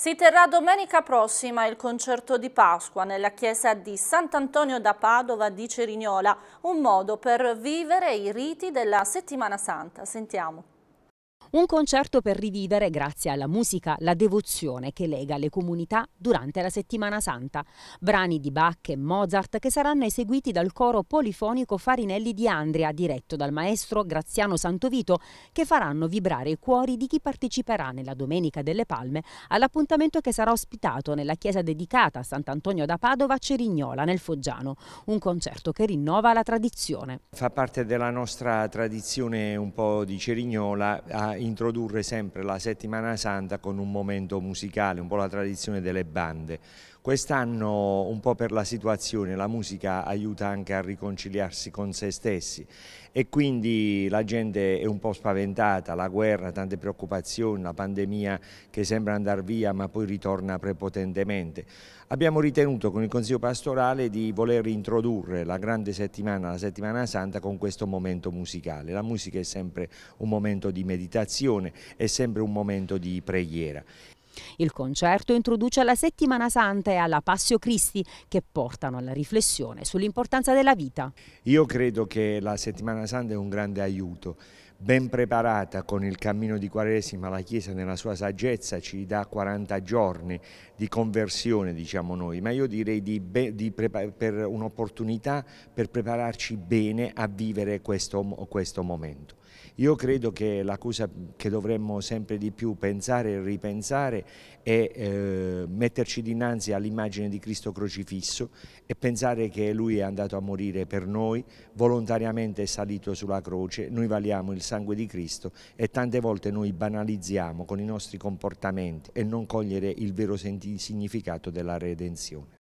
Si terrà domenica prossima il concerto di Pasqua nella chiesa di Sant'Antonio da Padova di Cerignola, un modo per vivere i riti della settimana santa. Sentiamo. Un concerto per rivivere, grazie alla musica, la devozione che lega le comunità durante la Settimana Santa. Brani di Bach e Mozart che saranno eseguiti dal coro polifonico Farinelli di Andria, diretto dal maestro Graziano Santovito, che faranno vibrare i cuori di chi parteciperà nella Domenica delle Palme all'appuntamento che sarà ospitato nella chiesa dedicata a Sant'Antonio da Padova a Cerignola, nel Foggiano. Un concerto che rinnova la tradizione. Fa parte della nostra tradizione un po' di Cerignola introdurre sempre la settimana santa con un momento musicale, un po' la tradizione delle bande. Quest'anno un po' per la situazione la musica aiuta anche a riconciliarsi con se stessi e quindi la gente è un po' spaventata, la guerra, tante preoccupazioni, la pandemia che sembra andare via ma poi ritorna prepotentemente. Abbiamo ritenuto con il Consiglio Pastorale di voler introdurre la grande settimana, la settimana santa con questo momento musicale. La musica è sempre un momento di meditazione, è sempre un momento di preghiera. Il concerto introduce alla Settimana Santa e alla Passio Christi che portano alla riflessione sull'importanza della vita. Io credo che la Settimana Santa è un grande aiuto ben preparata con il cammino di Quaresima, la Chiesa nella sua saggezza ci dà 40 giorni di conversione, diciamo noi, ma io direi di, di per un'opportunità per prepararci bene a vivere questo, questo momento. Io credo che la cosa che dovremmo sempre di più pensare e ripensare è eh, metterci dinanzi all'immagine di Cristo crocifisso e pensare che Lui è andato a morire per noi, volontariamente è salito sulla croce, noi valiamo il sangue di Cristo e tante volte noi banalizziamo con i nostri comportamenti e non cogliere il vero significato della redenzione.